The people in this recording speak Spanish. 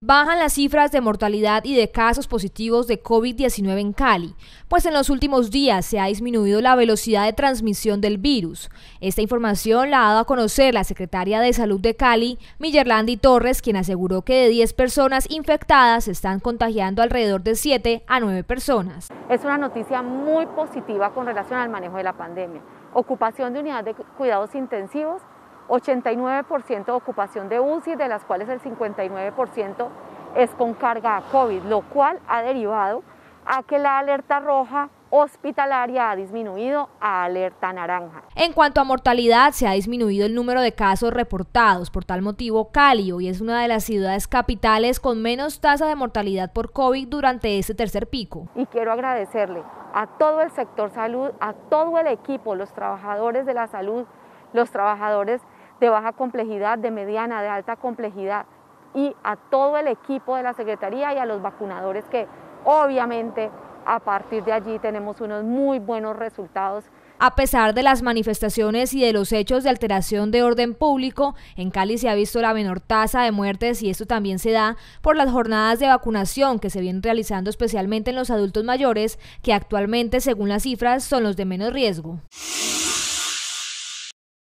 Bajan las cifras de mortalidad y de casos positivos de COVID-19 en Cali, pues en los últimos días se ha disminuido la velocidad de transmisión del virus. Esta información la ha dado a conocer la secretaria de Salud de Cali, Millerlandi Torres, quien aseguró que de 10 personas infectadas se están contagiando alrededor de 7 a 9 personas. Es una noticia muy positiva con relación al manejo de la pandemia. Ocupación de unidades de cuidados intensivos 89% de ocupación de UCI, de las cuales el 59% es con carga a COVID, lo cual ha derivado a que la alerta roja hospitalaria ha disminuido a alerta naranja. En cuanto a mortalidad, se ha disminuido el número de casos reportados. Por tal motivo, Cali hoy es una de las ciudades capitales con menos tasa de mortalidad por COVID durante este tercer pico. Y quiero agradecerle a todo el sector salud, a todo el equipo, los trabajadores de la salud, los trabajadores de baja complejidad, de mediana, de alta complejidad y a todo el equipo de la Secretaría y a los vacunadores que obviamente a partir de allí tenemos unos muy buenos resultados a pesar de las manifestaciones y de los hechos de alteración de orden público, en Cali se ha visto la menor tasa de muertes y esto también se da por las jornadas de vacunación que se vienen realizando especialmente en los adultos mayores, que actualmente, según las cifras, son los de menos riesgo.